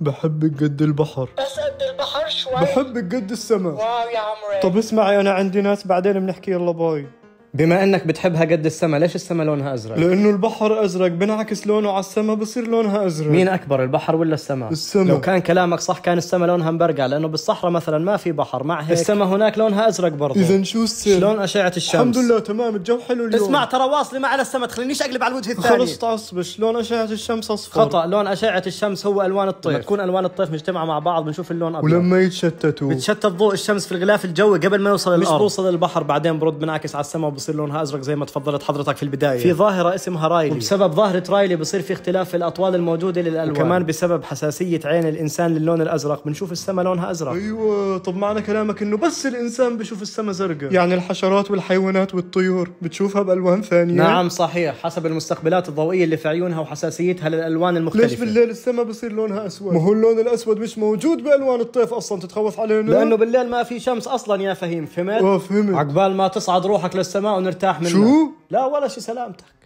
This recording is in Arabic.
بحب قد البحر بس قد البحر شوي بحب قد السما واو يا عمري طب اسمعي انا عندي ناس بعدين بنحكي يلا باي بما انك بتحبها قد السما ليش السما لونها ازرق لانه البحر ازرق بنعكس لونه على السما بصير لونها ازرق مين اكبر البحر ولا السما السما لو كان كلامك صح كان السما لونها مبرقع لانه بالصحراء مثلا ما في بحر مع هيك السما هناك لونها ازرق برضه اذا شو السر شلون اشعه الشمس الحمد لله تمام الجو حلو اليوم اسمع ترى واصله ما على السما تخلينيش اقلب على الوجه الثاني خلص تعصبش لون اشعه الشمس اصفر خطا لون اشعه الشمس هو الوان الطيف تكون الوان الطيف مجتمعه مع بعض بنشوف اللون ابيض ولما يتشتتوا بتشتت ضوء الشمس في الغلاف الجوي قبل ما يوصل مش بوصل بعدين برد بنعكس على السما بصير لونها ازرق زي ما تفضلت حضرتك في البدايه في ظاهره اسمها رايلي وبسبب ظاهره رايلي بصير في اختلاف في الاطوال الموجوده للالوان وكمان بسبب حساسيه عين الانسان للون الازرق بنشوف السماء لونها ازرق ايوه طب معنى كلامك انه بس الانسان بشوف السماء زرقاء يعني الحشرات والحيوانات والطيور بتشوفها بالوان ثانيه نعم صحيح حسب المستقبلات الضوئيه اللي في عيونها وحساسيتها للالوان المختلفه ليش بالليل السماء بصير لونها اسود ما هو اللون الاسود مش موجود بالوان الطيف اصلا تتخوف علينا لانه بالليل ما في شمس اصلا يا فهيم فهمت؟ فهمت عقبال ما تصعد روحك للسماء ونرتاح منه شو؟ لا ولا شيء سلامتك